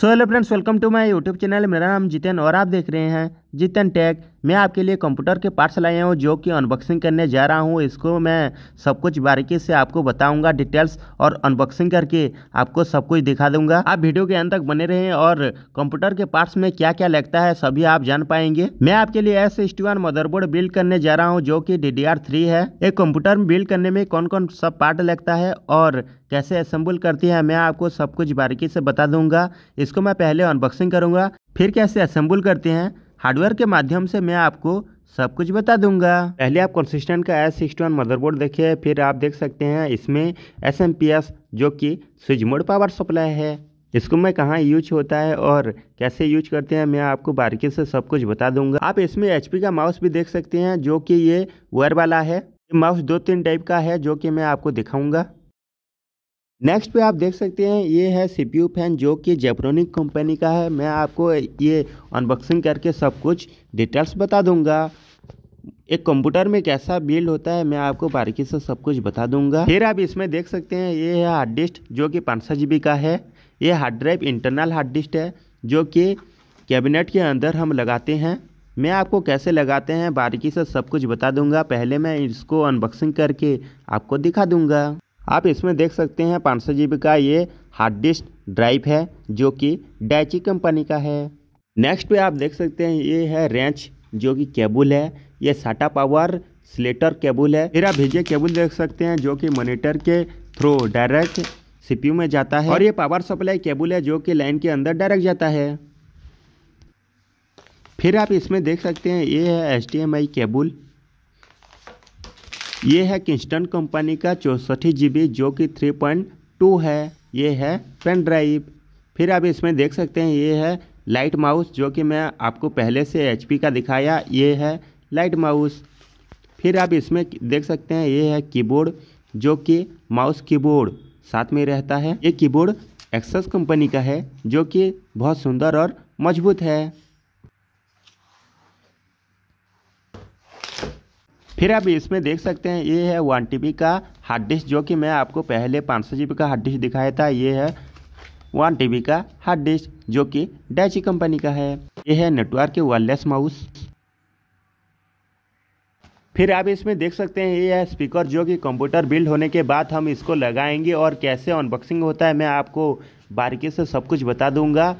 So hello friends welcome to my YouTube channel मेरा नाम जितेन और आप देख रहे हैं जितेन टेक मैं आपके लिए कंप्यूटर के पार्ट्स लाया हूँ जो कि अनबॉक्सिंग करने जा रहा हूँ इसको मैं सब कुछ बारीकी से आपको बताऊँगा डिटेल्स और अनबॉक्सिंग करके आपको सब कुछ दिखा दूंगा आप वीडियो के अंत तक बने रहें और कंप्यूटर के पार्ट्स में क्या क्या लगता है सभी आप जान पाएंगे मैं आपके लिए एस वन मदरबोर्ड बिल्ड करने जा रहा हूँ जो कि डी है एक कंप्यूटर बिल्ड करने में कौन कौन सब पार्ट लगता है और कैसे असम्बल करती है मैं आपको सब कुछ बारीकी से बता दूंगा इसको मैं पहले अनबॉक्सिंग करूंगा फिर कैसे असेंबल करते हैं हार्डवेयर के माध्यम से मैं आपको सब कुछ बता दूंगा पहले आप कंसिस्टेंट का एस सिक्सटी वन मदरबोर्ड देखिए फिर आप देख सकते हैं इसमें एस एम पी एस जो कि स्विच मोड पावर सप्लाई है इसको मैं कहाँ यूज होता है और कैसे यूज करते हैं मैं आपको बारीकी से सब कुछ बता दूंगा आप इसमें एच पी का माउस भी देख सकते हैं जो कि ये वायर वाला है माउस दो तीन टाइप का है जो कि मैं आपको दिखाऊंगा नेक्स्ट पे आप देख सकते हैं ये है सी फैन जो कि जेप्रोनिक कंपनी का है मैं आपको ये अनबॉक्सिंग करके सब कुछ डिटेल्स बता दूंगा एक कंप्यूटर में कैसा बिल्ड होता है मैं आपको बारीकी से सब कुछ बता दूंगा फिर आप इसमें देख सकते हैं ये है हार्ड डिस्क जो कि पाँच सौ जी का है ये hard drive internal hard disk है जो कि कैबिनेट के अंदर हम लगाते हैं मैं आपको कैसे लगाते हैं बारीकी से सब कुछ बता दूंगा पहले मैं इसको अनबॉक्सिंग करके आपको दिखा दूंगा आप इसमें देख सकते हैं पाँच सौ जी बी का ये हार्ड डिस्क ड्राइव है जो कि डैची कंपनी का है नेक्स्ट पे आप देख सकते हैं ये है रेंच जो कि केबल है ये साटा पावर स्लेटर केबल है फिर आप भेजे केबल देख सकते हैं जो कि मॉनिटर के थ्रू डायरेक्ट सीपीयू में जाता है और ये पावर सप्लाई केबल है जो कि लाइन के अंदर डायरेक्ट जाता है फिर आप इसमें देख सकते हैं ये है एच केबल ये है किंस्टन कंपनी का चौंसठ जी जो कि थ्री पॉइंट टू है ये है पेन ड्राइव फिर आप इसमें देख सकते हैं ये है लाइट माउस जो कि मैं आपको पहले से एच का दिखाया ये है लाइट माउस फिर आप इसमें देख सकते हैं ये है कीबोर्ड जो कि माउस कीबोर्ड साथ में रहता है ये कीबोर्ड एक्सेस कंपनी का है जो कि बहुत सुंदर और मजबूत है फिर आप इसमें देख सकते हैं ये है वन टी का हार्ड डिस्क जो कि मैं आपको पहले पाँच सौ जी का हार्ड डिस्क दिखाया था ये है वन टी का हार्ड डिस्क जो कि डैची कंपनी का है ये है नेटवर्क के वायरलेस माउस फिर आप इसमें देख सकते हैं ये है स्पीकर जो कि कंप्यूटर बिल्ड होने के बाद हम इसको लगाएंगे और कैसे अनबॉक्सिंग होता है मैं आपको बारीकी से सब कुछ बता दूंगा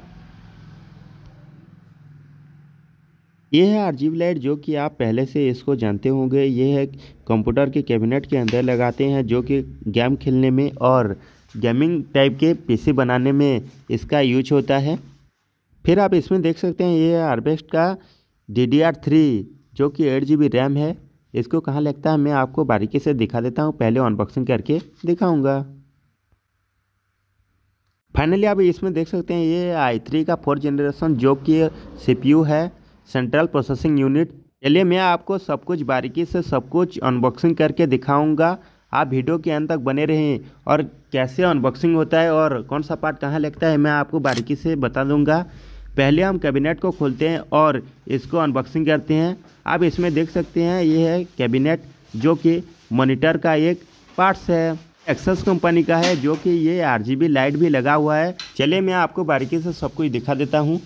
ये है आरजीबी लाइट जो कि आप पहले से इसको जानते होंगे ये है कंप्यूटर के कैबिनेट के अंदर लगाते हैं जो कि गेम खेलने में और गेमिंग टाइप के पीसी बनाने में इसका यूज होता है फिर आप इसमें देख सकते हैं ये है आरबेस्ट का डी थ्री जो कि एट जी रैम है इसको कहाँ लगता है मैं आपको बारीकी से दिखा देता हूँ पहले अनबॉक्सिंग करके दिखाऊँगा फाइनली आप इसमें देख सकते हैं ये आई थ्री का फोर्थ जनरेशन जो कि सी है सेंट्रल प्रोसेसिंग यूनिट चलिए मैं आपको सब कुछ बारीकी से सब कुछ अनबॉक्सिंग करके दिखाऊंगा आप वीडियो के अंत तक बने रहें और कैसे अनबॉक्सिंग होता है और कौन सा पार्ट कहाँ लगता है मैं आपको बारीकी से बता दूंगा पहले हम कैबिनेट को खोलते हैं और इसको अनबॉक्सिंग करते हैं आप इसमें देख सकते हैं ये है कैबिनेट जो कि मोनिटर का एक पार्ट्स है एक्सेस कंपनी का है जो कि ये आर लाइट भी लगा हुआ है चलिए मैं आपको बारीकी से सब कुछ दिखा देता हूँ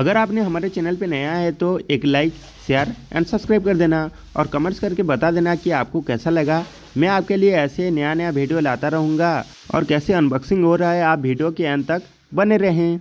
अगर आपने हमारे चैनल पे नया है तो एक लाइक शेयर एंड सब्सक्राइब कर देना और कमेंट्स करके बता देना कि आपको कैसा लगा मैं आपके लिए ऐसे नया नया वीडियो लाता रहूँगा और कैसे अनबॉक्सिंग हो रहा है आप वीडियो के एंड तक बने रहें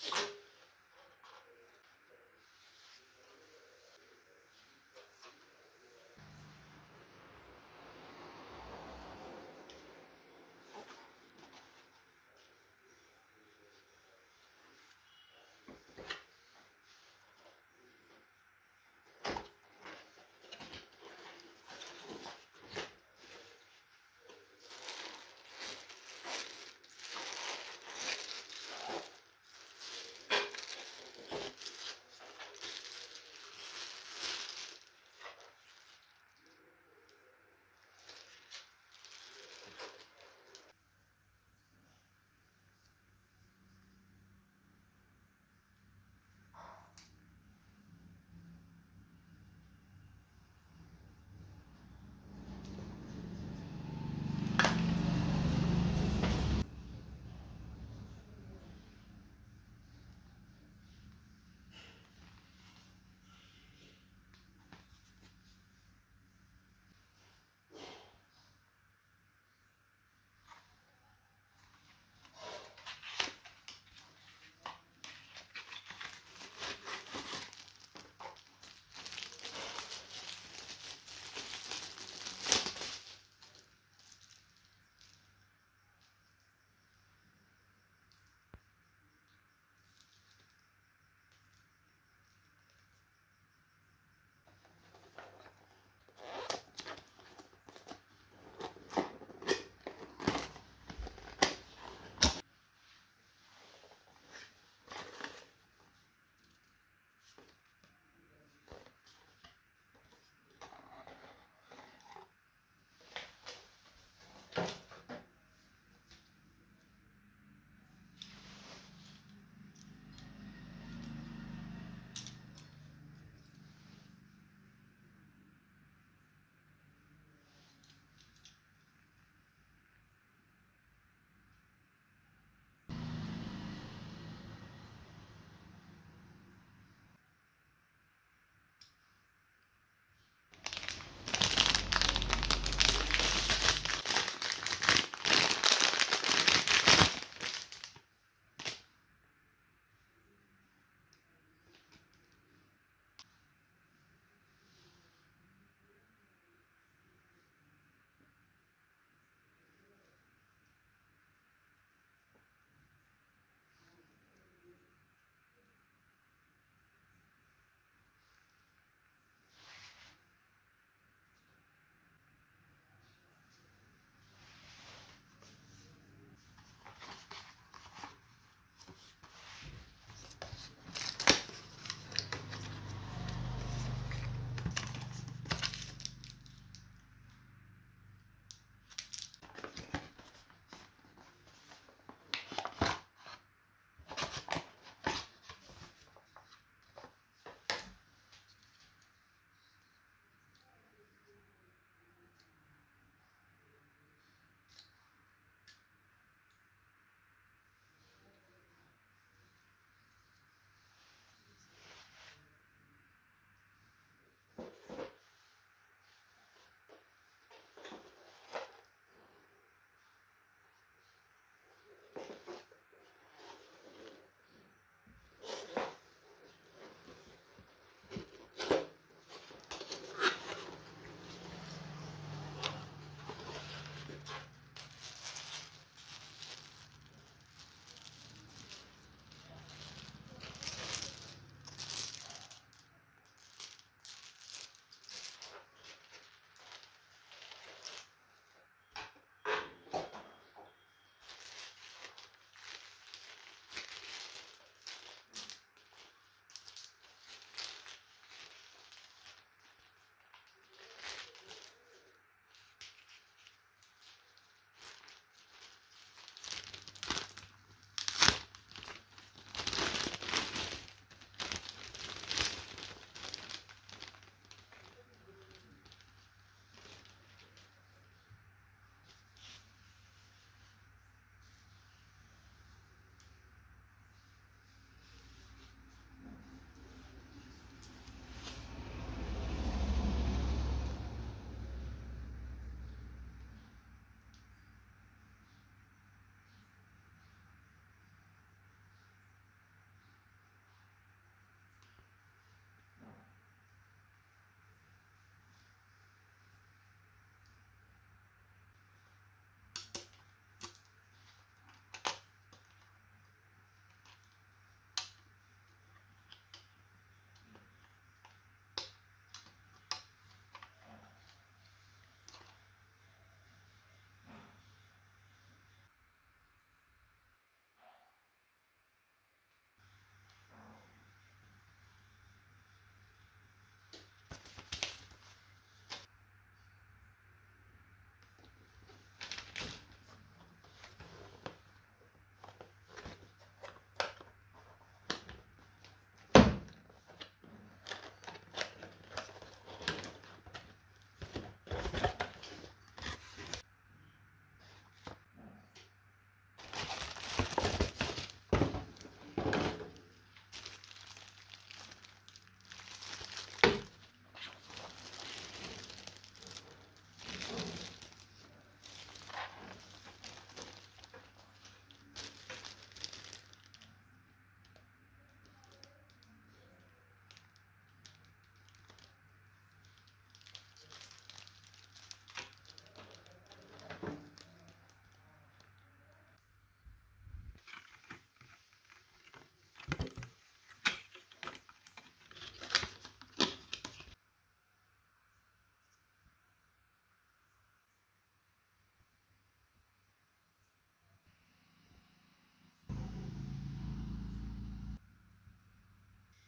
Yeah.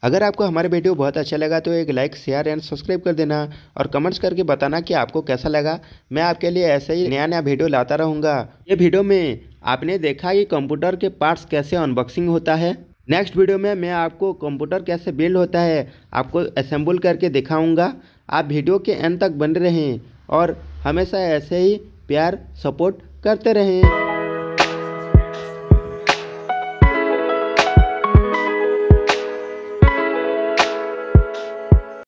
अगर आपको हमारे वीडियो बहुत अच्छा लगा तो एक लाइक शेयर एंड सब्सक्राइब कर देना और कमेंट्स करके बताना कि आपको कैसा लगा मैं आपके लिए ऐसे ही नया नया वीडियो लाता रहूँगा ये वीडियो में आपने देखा कि कंप्यूटर के पार्ट्स कैसे अनबॉक्सिंग होता है नेक्स्ट वीडियो में मैं आपको कंप्यूटर कैसे बिल्ड होता है आपको असेंबल करके दिखाऊँगा आप वीडियो के एंड तक बने रहें और हमेशा ऐसे ही प्यार सपोर्ट करते रहें